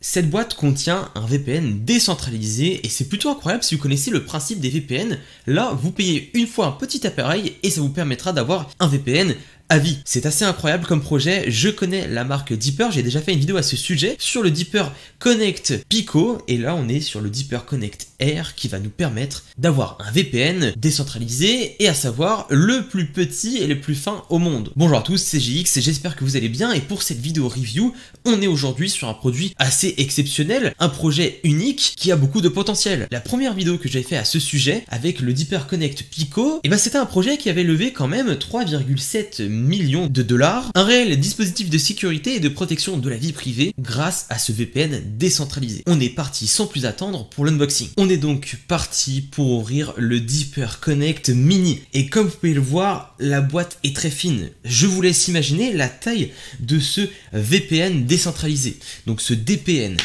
Cette boîte contient un VPN décentralisé et c'est plutôt incroyable si vous connaissez le principe des VPN. Là, vous payez une fois un petit appareil et ça vous permettra d'avoir un VPN à vie. C'est assez incroyable comme projet. Je connais la marque Deeper, j'ai déjà fait une vidéo à ce sujet sur le Deeper Connect Pico et là on est sur le Deeper Connect Air qui va nous permettre d'avoir un VPN décentralisé et à savoir le plus petit et le plus fin au monde. Bonjour à tous, c'est GX, j'espère que vous allez bien et pour cette vidéo review, on est aujourd'hui sur un produit assez exceptionnel, un projet unique qui a beaucoup de potentiel. La première vidéo que j'ai fait à ce sujet avec le Deeper Connect Pico, et eh ben c'était un projet qui avait levé quand même 3,7 millions millions de dollars, un réel dispositif de sécurité et de protection de la vie privée grâce à ce VPN décentralisé. On est parti sans plus attendre pour l'unboxing. On est donc parti pour ouvrir le Deeper Connect Mini. Et comme vous pouvez le voir, la boîte est très fine. Je vous laisse imaginer la taille de ce VPN décentralisé. Donc ce DPN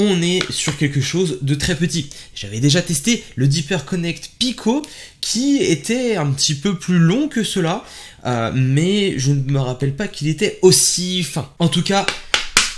on est sur quelque chose de très petit. J'avais déjà testé le Deeper Connect Pico qui était un petit peu plus long que cela, euh, mais je ne me rappelle pas qu'il était aussi fin. En tout cas,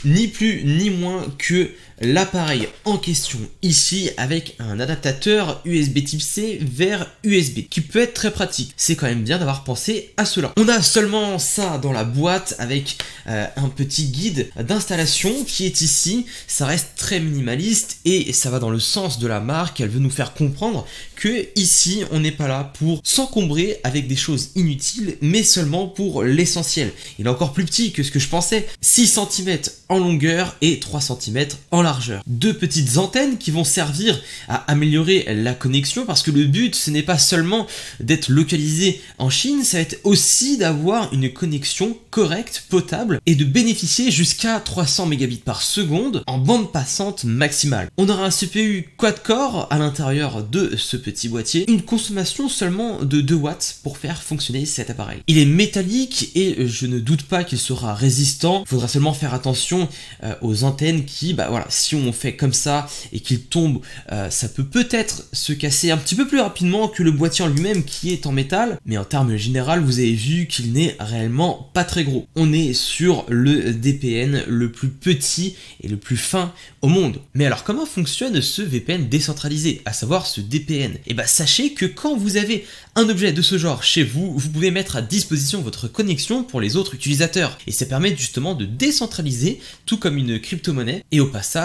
ni plus ni moins que l'appareil en question ici avec un adaptateur USB type C vers USB qui peut être très pratique. C'est quand même bien d'avoir pensé à cela. On a seulement ça dans la boîte avec euh, un petit guide d'installation qui est ici. Ça reste très minimaliste et ça va dans le sens de la marque. Elle veut nous faire comprendre que ici on n'est pas là pour s'encombrer avec des choses inutiles mais seulement pour l'essentiel. Il est encore plus petit que ce que je pensais. 6 cm en longueur et 3 cm en largeur deux petites antennes qui vont servir à améliorer la connexion parce que le but ce n'est pas seulement d'être localisé en Chine, ça va être aussi d'avoir une connexion correcte, potable et de bénéficier jusqu'à 300 mégabits par seconde en bande passante maximale. On aura un CPU quad-core à l'intérieur de ce petit boîtier, une consommation seulement de 2 watts pour faire fonctionner cet appareil. Il est métallique et je ne doute pas qu'il sera résistant, faudra seulement faire attention euh, aux antennes qui, bah voilà, si on fait comme ça et qu'il tombe, euh, ça peut peut-être se casser un petit peu plus rapidement que le boîtier en lui-même qui est en métal, mais en termes général, vous avez vu qu'il n'est réellement pas très gros. On est sur le DPN le plus petit et le plus fin au monde. Mais alors comment fonctionne ce VPN décentralisé, à savoir ce DPN Et eh bien sachez que quand vous avez un objet de ce genre chez vous, vous pouvez mettre à disposition votre connexion pour les autres utilisateurs et ça permet justement de décentraliser tout comme une crypto-monnaie et au passage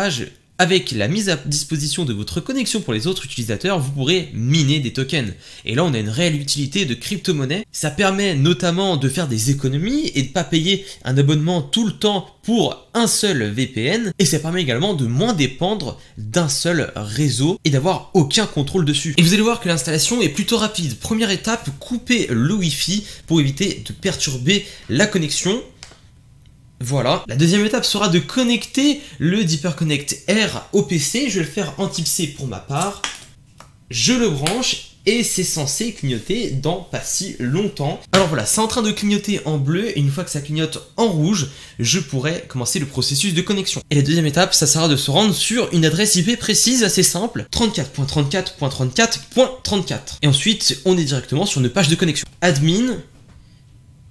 avec la mise à disposition de votre connexion pour les autres utilisateurs, vous pourrez miner des tokens. Et là, on a une réelle utilité de crypto-monnaie. Ça permet notamment de faire des économies et de ne pas payer un abonnement tout le temps pour un seul VPN. Et ça permet également de moins dépendre d'un seul réseau et d'avoir aucun contrôle dessus. Et vous allez voir que l'installation est plutôt rapide. Première étape, couper le Wi-Fi pour éviter de perturber la connexion voilà. La deuxième étape sera de connecter le Deeper Connect R au PC. Je vais le faire en type C pour ma part. Je le branche et c'est censé clignoter dans pas si longtemps. Alors voilà, c'est en train de clignoter en bleu et une fois que ça clignote en rouge, je pourrai commencer le processus de connexion. Et la deuxième étape, ça sera de se rendre sur une adresse IP précise assez simple, 34.34.34.34. Et ensuite, on est directement sur une page de connexion. Admin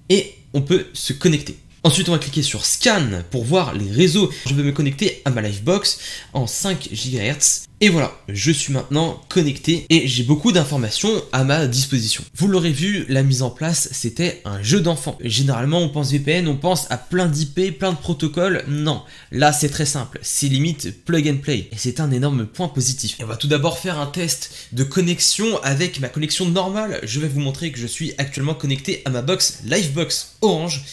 et on peut se connecter. Ensuite, on va cliquer sur Scan pour voir les réseaux. Je vais me connecter à ma Livebox en 5 GHz et voilà, je suis maintenant connecté et j'ai beaucoup d'informations à ma disposition. Vous l'aurez vu, la mise en place, c'était un jeu d'enfant. Généralement, on pense VPN, on pense à plein d'IP, plein de protocoles. Non, là, c'est très simple. C'est limite plug and play. Et c'est un énorme point positif. on va tout d'abord faire un test de connexion avec ma connexion normale. Je vais vous montrer que je suis actuellement connecté à ma box Livebox Orange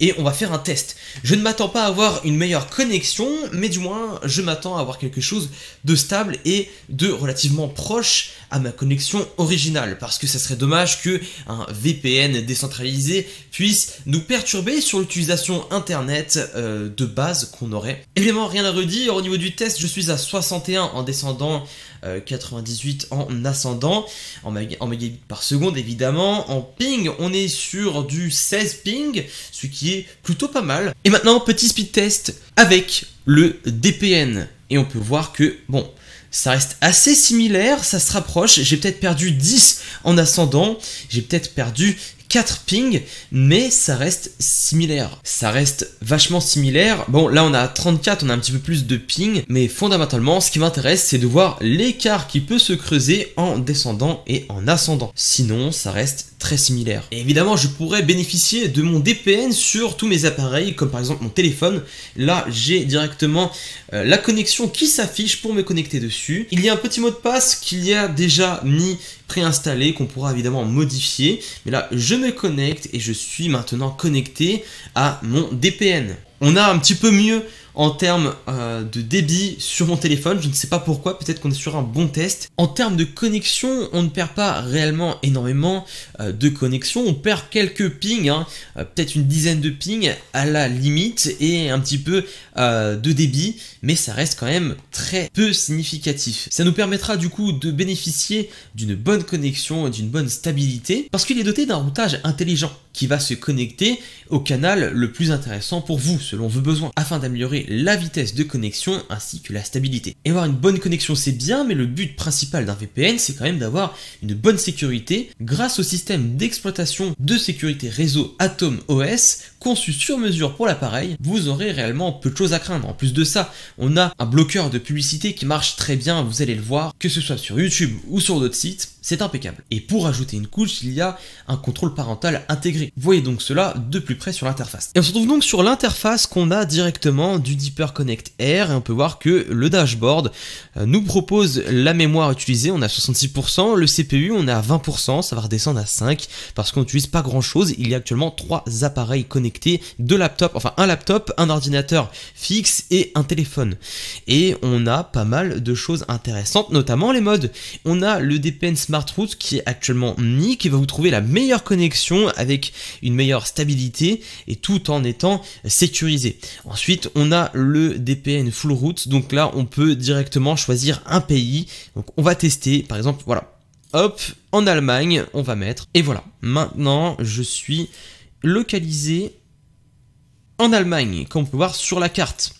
et on va faire un test. Je ne m'attends pas à avoir une meilleure connexion, mais du moins, je m'attends à avoir quelque chose de stable et de relativement proche à ma connexion originale, parce que ça serait dommage que un VPN décentralisé puisse nous perturber sur l'utilisation internet euh, de base qu'on aurait. Évidemment, rien à redire, au niveau du test, je suis à 61 en descendant, 98 euh, en ascendant, en, en mégabits par seconde évidemment, en ping, on est sur du 16 ping, ce qui est plutôt pas mal. Et maintenant, petit speed test avec le DPN. Et on peut voir que, bon, ça reste assez similaire, ça se rapproche, j'ai peut-être perdu 10 en ascendant, j'ai peut-être perdu 4 ping, mais ça reste similaire. Ça reste vachement similaire. Bon, là on a 34, on a un petit peu plus de ping, mais fondamentalement, ce qui m'intéresse, c'est de voir l'écart qui peut se creuser en descendant et en ascendant. Sinon, ça reste très similaire. Et évidemment, je pourrais bénéficier de mon DPN sur tous mes appareils, comme par exemple mon téléphone. Là, j'ai directement euh, la connexion qui s'affiche pour me connecter dessus. Il y a un petit mot de passe qu'il y a déjà mis préinstallé, qu'on pourra évidemment modifier. Mais là, je me connecte et je suis maintenant connecté à mon DPN. On a un petit peu mieux en termes euh, de débit sur mon téléphone. Je ne sais pas pourquoi, peut-être qu'on est sur un bon test. En termes de connexion, on ne perd pas réellement énormément euh, de connexion. On perd quelques pings, hein, euh, peut-être une dizaine de pings à la limite et un petit peu de débit, mais ça reste quand même très peu significatif. Ça nous permettra du coup de bénéficier d'une bonne connexion et d'une bonne stabilité parce qu'il est doté d'un routage intelligent qui va se connecter au canal le plus intéressant pour vous selon vos besoins afin d'améliorer la vitesse de connexion ainsi que la stabilité. Et avoir une bonne connexion c'est bien, mais le but principal d'un VPN c'est quand même d'avoir une bonne sécurité grâce au système d'exploitation de sécurité réseau Atom OS conçu sur mesure pour l'appareil, vous aurez réellement peu de choses à craindre. En plus de ça, on a un bloqueur de publicité qui marche très bien, vous allez le voir, que ce soit sur YouTube ou sur d'autres sites c'est impeccable. Et pour ajouter une couche, il y a un contrôle parental intégré. Voyez donc cela de plus près sur l'interface. Et on se retrouve donc sur l'interface qu'on a directement du Deeper Connect Air et on peut voir que le dashboard euh, nous propose la mémoire utilisée, on a 66%, le CPU on est à 20%, ça va redescendre à 5 parce qu'on n'utilise pas grand chose, il y a actuellement trois appareils connectés, deux laptops, enfin un laptop, un ordinateur fixe et un téléphone. Et on a pas mal de choses intéressantes, notamment les modes. On a le DPN Smart Route qui est actuellement ni qui va vous trouver la meilleure connexion avec une meilleure stabilité et tout en étant sécurisé. Ensuite, on a le DPN Full Route, donc là on peut directement choisir un pays. Donc on va tester, par exemple, voilà, hop, en Allemagne, on va mettre. Et voilà, maintenant je suis localisé en Allemagne, comme on peut voir sur la carte.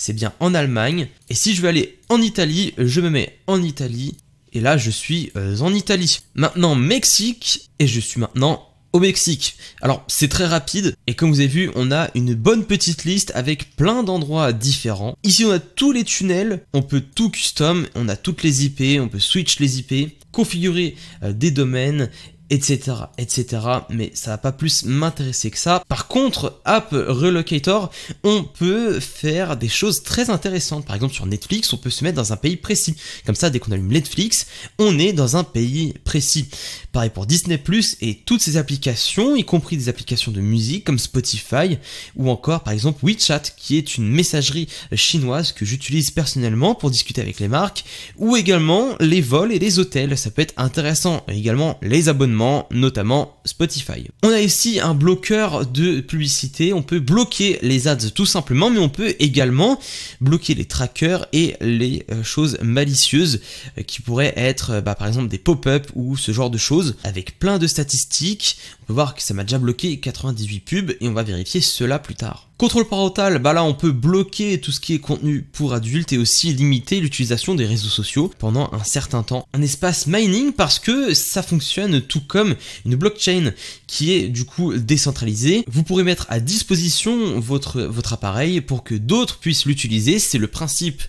C'est bien en Allemagne. Et si je veux aller en Italie, je me mets en Italie. Et là, je suis euh, en Italie. Maintenant, Mexique, et je suis maintenant au Mexique. Alors c'est très rapide et comme vous avez vu on a une bonne petite liste avec plein d'endroits différents. Ici on a tous les tunnels, on peut tout custom, on a toutes les IP, on peut switch les IP, configurer euh, des domaines etc., etc. Mais ça va pas plus m'intéresser que ça. Par contre, App Relocator, on peut faire des choses très intéressantes. Par exemple, sur Netflix, on peut se mettre dans un pays précis. Comme ça, dès qu'on allume Netflix, on est dans un pays précis. Pareil pour Disney Plus et toutes ces applications, y compris des applications de musique comme Spotify ou encore par exemple WeChat, qui est une messagerie chinoise que j'utilise personnellement pour discuter avec les marques, ou également les vols et les hôtels. Ça peut être intéressant. Et également les abonnements notamment Spotify. On a ici un bloqueur de publicité, on peut bloquer les ads tout simplement, mais on peut également bloquer les trackers et les euh, choses malicieuses euh, qui pourraient être euh, bah, par exemple des pop-up ou ce genre de choses avec plein de statistiques voir que ça m'a déjà bloqué 98 pubs et on va vérifier cela plus tard. Contrôle parental, bah là on peut bloquer tout ce qui est contenu pour adultes et aussi limiter l'utilisation des réseaux sociaux pendant un certain temps. Un espace mining parce que ça fonctionne tout comme une blockchain qui est du coup décentralisée. Vous pourrez mettre à disposition votre, votre appareil pour que d'autres puissent l'utiliser. C'est le principe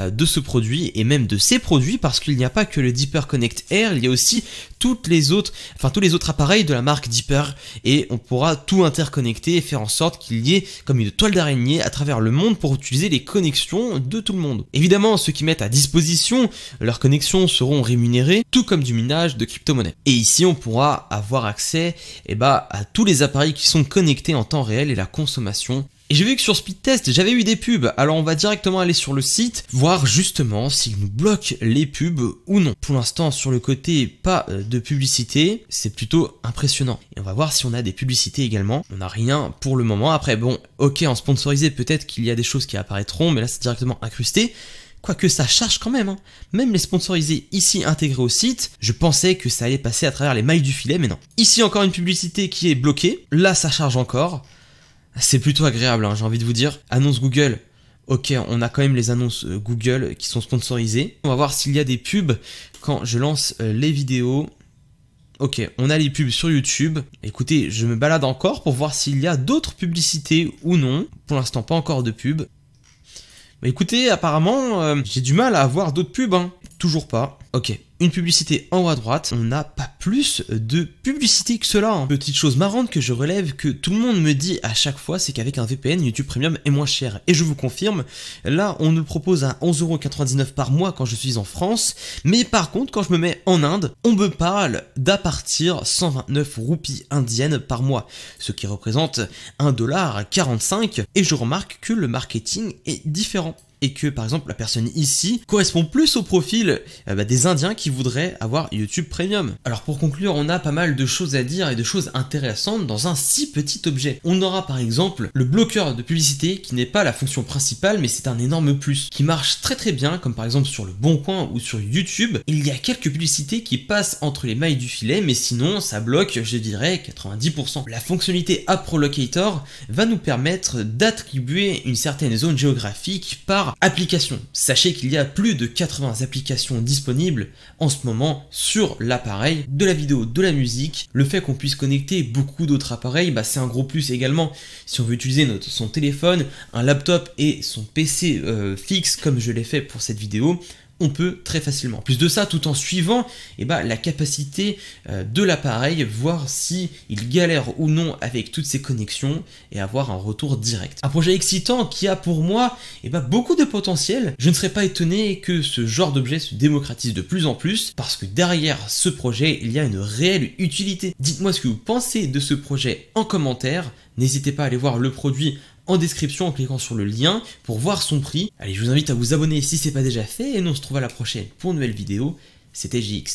euh, de ce produit et même de ces produits parce qu'il n'y a pas que le Deeper Connect Air, il y a aussi toutes les autres, enfin tous les autres appareils de la marque Deeper et on pourra tout interconnecter et faire en sorte qu'il y ait comme une toile d'araignée à travers le monde pour utiliser les connexions de tout le monde. Évidemment, ceux qui mettent à disposition leurs connexions seront rémunérés, tout comme du minage de crypto-monnaies. Et ici, on pourra avoir accès eh ben, à tous les appareils qui sont connectés en temps réel et la consommation et j'ai vu que sur Speed Test, j'avais eu des pubs, alors on va directement aller sur le site, voir justement s'il nous bloque les pubs ou non. Pour l'instant, sur le côté pas euh, de publicité, c'est plutôt impressionnant. Et on va voir si on a des publicités également. On n'a rien pour le moment. Après, bon, ok, en sponsorisé, peut-être qu'il y a des choses qui apparaîtront, mais là c'est directement incrusté. Quoique ça charge quand même, hein. même les sponsorisés ici intégrés au site, je pensais que ça allait passer à travers les mailles du filet, mais non. Ici encore une publicité qui est bloquée, là ça charge encore, c'est plutôt agréable, hein, j'ai envie de vous dire. Annonce Google. Ok, on a quand même les annonces euh, Google qui sont sponsorisées. On va voir s'il y a des pubs quand je lance euh, les vidéos. Ok, on a les pubs sur YouTube. Écoutez, je me balade encore pour voir s'il y a d'autres publicités ou non. Pour l'instant, pas encore de pubs. écoutez, apparemment, euh, j'ai du mal à avoir d'autres pubs. Hein. Toujours pas. Ok. Une publicité en haut à droite. On n'a pas plus de publicité que cela. Hein. Petite chose marrante que je relève, que tout le monde me dit à chaque fois, c'est qu'avec un VPN, YouTube Premium est moins cher. Et je vous confirme, là, on nous propose à 11,99€ par mois quand je suis en France. Mais par contre, quand je me mets en Inde, on me parle d'à partir 129 roupies indiennes par mois. Ce qui représente 1,45$. Et je remarque que le marketing est différent et que par exemple la personne ici correspond plus au profil euh, bah, des Indiens qui voudraient avoir YouTube Premium. Alors pour conclure, on a pas mal de choses à dire et de choses intéressantes dans un si petit objet. On aura par exemple le bloqueur de publicité qui n'est pas la fonction principale mais c'est un énorme plus qui marche très très bien comme par exemple sur le Bon Coin ou sur YouTube. Il y a quelques publicités qui passent entre les mailles du filet mais sinon ça bloque je dirais 90%. La fonctionnalité App Locator va nous permettre d'attribuer une certaine zone géographique par Applications. application. Sachez qu'il y a plus de 80 applications disponibles en ce moment sur l'appareil, de la vidéo, de la musique. Le fait qu'on puisse connecter beaucoup d'autres appareils, bah, c'est un gros plus également. Si on veut utiliser notre, son téléphone, un laptop et son PC euh, fixe comme je l'ai fait pour cette vidéo, on peut très facilement. plus de ça, tout en suivant eh ben, la capacité euh, de l'appareil, voir si il galère ou non avec toutes ses connexions et avoir un retour direct. Un projet excitant qui a pour moi eh ben, beaucoup de potentiel. Je ne serais pas étonné que ce genre d'objet se démocratise de plus en plus parce que derrière ce projet, il y a une réelle utilité. Dites-moi ce que vous pensez de ce projet en commentaire. N'hésitez pas à aller voir le produit en description en cliquant sur le lien pour voir son prix. Allez, je vous invite à vous abonner si c'est pas déjà fait et nous on se trouve à la prochaine pour une nouvelle vidéo. C'était JX.